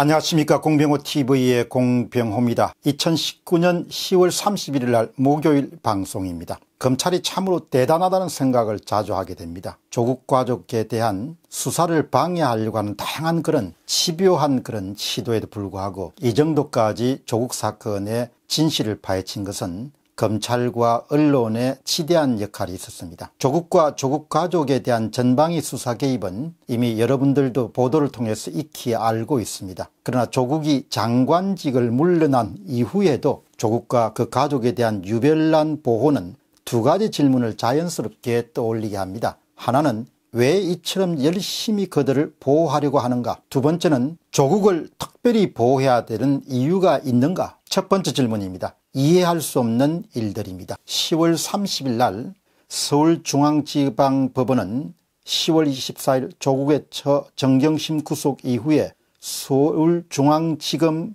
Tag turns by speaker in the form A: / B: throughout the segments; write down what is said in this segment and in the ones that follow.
A: 안녕하십니까 공병호TV의 공병호입니다. 2019년 10월 31일 날 목요일 방송입니다. 검찰이 참으로 대단하다는 생각을 자주 하게 됩니다. 조국 가족에 대한 수사를 방해하려고 하는 다양한 그런 치요한 그런 시도에도 불구하고 이 정도까지 조국 사건의 진실을 파헤친 것은 검찰과 언론의 치대한 역할이 있었습니다. 조국과 조국 가족에 대한 전방위 수사 개입은 이미 여러분들도 보도를 통해서 익히 알고 있습니다. 그러나 조국이 장관직을 물러난 이후에도 조국과 그 가족에 대한 유별난 보호는 두 가지 질문을 자연스럽게 떠올리게 합니다. 하나는 왜 이처럼 열심히 그들을 보호하려고 하는가? 두 번째는 조국을 특별히 보호해야 되는 이유가 있는가? 첫 번째 질문입니다. 이해할 수 없는 일들입니다. 10월 30일 날 서울중앙지방법원은 10월 24일 조국의 처 정경심 구속 이후에 서울중앙지검이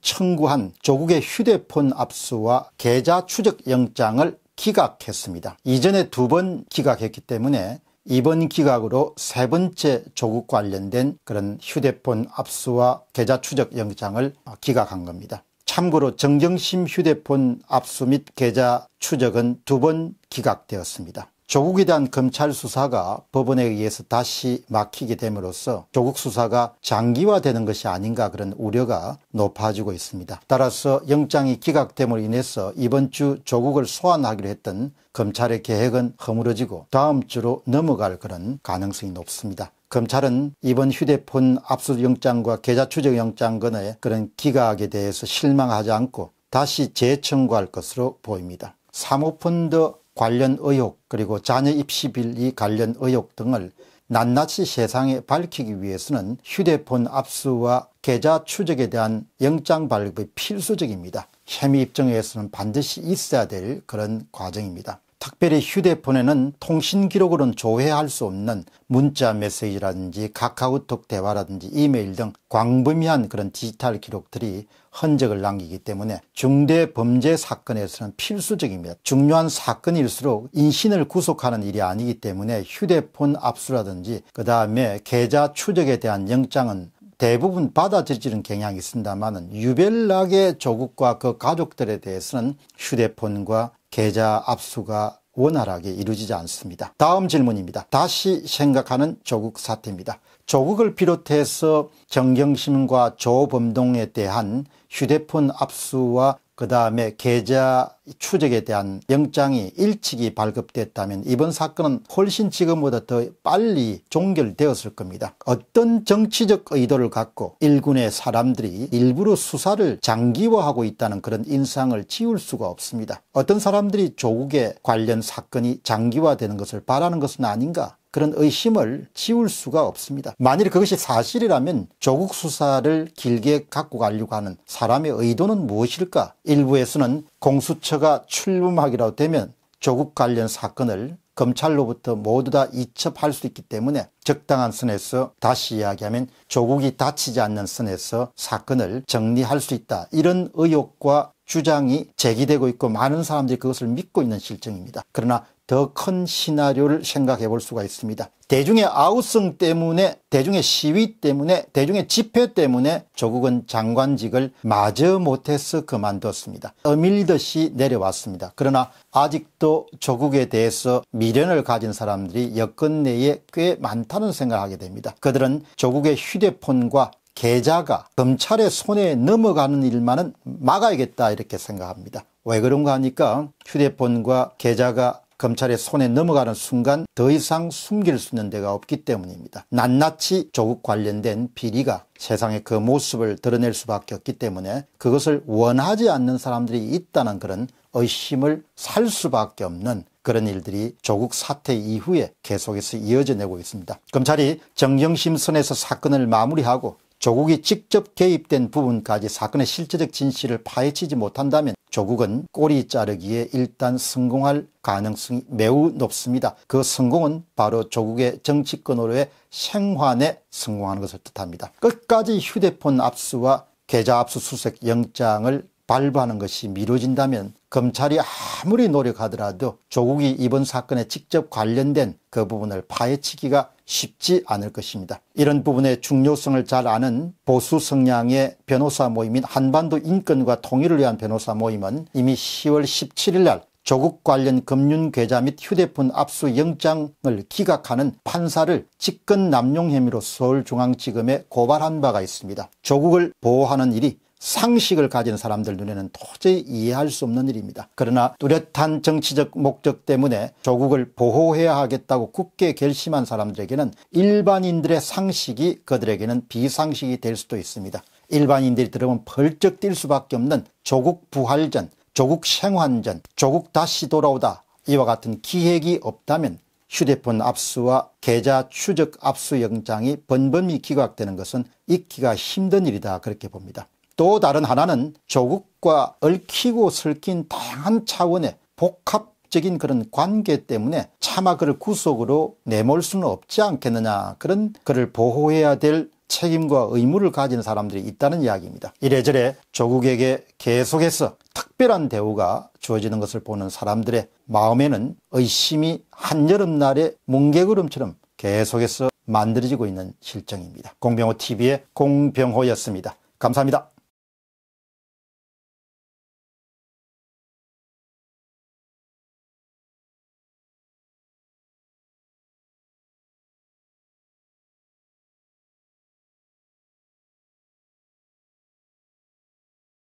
A: 청구한 조국의 휴대폰 압수와 계좌 추적 영장을 기각했습니다. 이전에 두 번 기각했기 때문에 이번 기각으로 세 번째 조국 관련된 그런 휴대폰 압수와 계좌 추적 영장을 기각한 겁니다. 참고로 정경심 휴대폰 압수 및 계좌 추적은 두 번 기각되었습니다. 조국에 대한 검찰 수사가 법원에 의해서 다시 막히게 됨으로써 조국 수사가 장기화되는 것이 아닌가 그런 우려가 높아지고 있습니다. 따라서 영장이 기각됨으로 인해서 이번 주 조국을 소환하기로 했던 검찰의 계획은 허물어지고 다음 주로 넘어갈 그런 가능성이 높습니다. 검찰은 이번 휴대폰 압수영장과 계좌 추적영장 건의 그런 기각에 대해서 실망하지 않고 다시 재청구할 것으로 보입니다. 사모펀드 관련 의혹 그리고 자녀 입시 빌리 관련 의혹 등을 낱낱이 세상에 밝히기 위해서는 휴대폰 압수와 계좌 추적에 대한 영장 발급이 필수적입니다. 혐의 입증에서는 반드시 있어야 될 그런 과정입니다. 특별히 휴대폰에는 통신 기록으로는 조회할 수 없는 문자 메시지라든지 카카오톡 대화라든지 이메일 등 광범위한 그런 디지털 기록들이 흔적을 남기기 때문에 중대 범죄 사건에서는 필수적입니다. 중요한 사건일수록 인신을 구속하는 일이 아니기 때문에 휴대폰 압수라든지 그 다음에 계좌 추적에 대한 영장은 대부분 받아들이는 경향이 있습니다만 유별나게 조국과 그 가족들에 대해서는 휴대폰과 계좌 압수가 원활하게 이루어지지 않습니다. 다음 질문입니다. 다시 생각하는 조국 사태입니다. 조국을 비롯해서 정경심과 조범동에 대한 휴대폰 압수와 그 다음에 계좌 추적에 대한 영장이 일찍이 발급됐다면 이번 사건은 훨씬 지금보다 더 빨리 종결되었을 겁니다. 어떤 정치적 의도를 갖고 일군의 사람들이 일부러 수사를 장기화하고 있다는 그런 인상을 지울 수가 없습니다. 어떤 사람들이 조국에 관련 사건이 장기화되는 것을 바라는 것은 아닌가 그런 의심을 지울 수가 없습니다. 만일 그것이 사실이라면 조국 수사를 길게 갖고 가려고 하는 사람의 의도는 무엇일까? 일부에서는 공수처가 출범하기라도 되면 조국 관련 사건을 검찰로부터 모두 다 이첩할 수 있기 때문에 적당한 선에서 다시 이야기하면 조국이 다치지 않는 선에서 사건을 정리할 수 있다. 이런 의혹과 주장이 제기되고 있고 많은 사람들이 그것을 믿고 있는 실정입니다. 그러나 더큰 시나리오를 생각해 볼 수가 있습니다. 대중의 아우성 때문에 대중의 시위 때문에 대중의 집회 때문에 조국은 장관직을 마저 못해서 그만뒀습니다. 어밀듯이 내려왔습니다. 그러나 아직도 조국에 대해서 미련을 가진 사람들이 여건 내에 꽤 많다는 생각을 하게 됩니다. 그들은 조국의 휴대폰과 계좌가 검찰의 손에 넘어가는 일만은 막아야겠다 이렇게 생각합니다. 왜 그런가 하니까 휴대폰과 계좌가 검찰의 손에 넘어가는 순간 더 이상 숨길 수 있는 데가 없기 때문입니다. 낱낱이 조국 관련된 비리가 세상의 그 모습을 드러낼 수밖에 없기 때문에 그것을 원하지 않는 사람들이 있다는 그런 의심을 살 수밖에 없는 그런 일들이 조국 사태 이후에 계속해서 이어져 내고 있습니다. 검찰이 정경심선에서 사건을 마무리하고 조국이 직접 개입된 부분까지 사건의 실제적 진실을 파헤치지 못한다면 조국은 꼬리 자르기에 일단 성공할 가능성이 매우 높습니다. 그 성공은 바로 조국의 정치권으로의 생환에 성공하는 것을 뜻합니다. 끝까지 휴대폰 압수와 계좌 압수수색 영장을 발부하는 것이 미뤄진다면 검찰이 아무리 노력하더라도 조국이 이번 사건에 직접 관련된 그 부분을 파헤치기가 쉽지 않을 것입니다. 이런 부분의 중요성을 잘 아는 보수 성향의 변호사 모임인 한반도 인권과 통일을 위한 변호사 모임은 이미 10월 17일 날 조국 관련 금융 계좌 및 휴대폰 압수 영장을 기각하는 판사를 직권 남용 혐의로 서울중앙지검에 고발한 바가 있습니다. 조국을 보호하는 일이 상식을 가진 사람들 눈에는 도저히 이해할 수 없는 일입니다. 그러나 뚜렷한 정치적 목적 때문에 조국을 보호해야 하겠다고 굳게 결심한 사람들에게는 일반인들의 상식이 그들에게는 비상식이 될 수도 있습니다. 일반인들이 들으면 벌쩍 뛸 수밖에 없는 조국 부활전, 조국 생환전, 조국 다시 돌아오다 이와 같은 기획이 없다면 휴대폰 압수와 계좌 추적 압수 영장이 번번이 기각되는 것은 잊기가 힘든 일이다 그렇게 봅니다. 또 다른 하나는 조국과 얽히고 설킨 다양한 차원의 복합적인 그런 관계 때문에 차마 그를 구속으로 내몰 수는 없지 않겠느냐 그런 그를 보호해야 될 책임과 의무를 가진 사람들이 있다는 이야기입니다. 이래저래 조국에게 계속해서 특별한 대우가 주어지는 것을 보는 사람들의 마음에는 의심이 한여름날의 뭉게구름처럼 계속해서 만들어지고 있는 실정입니다. 공병호TV의 공병호였습니다. 감사합니다.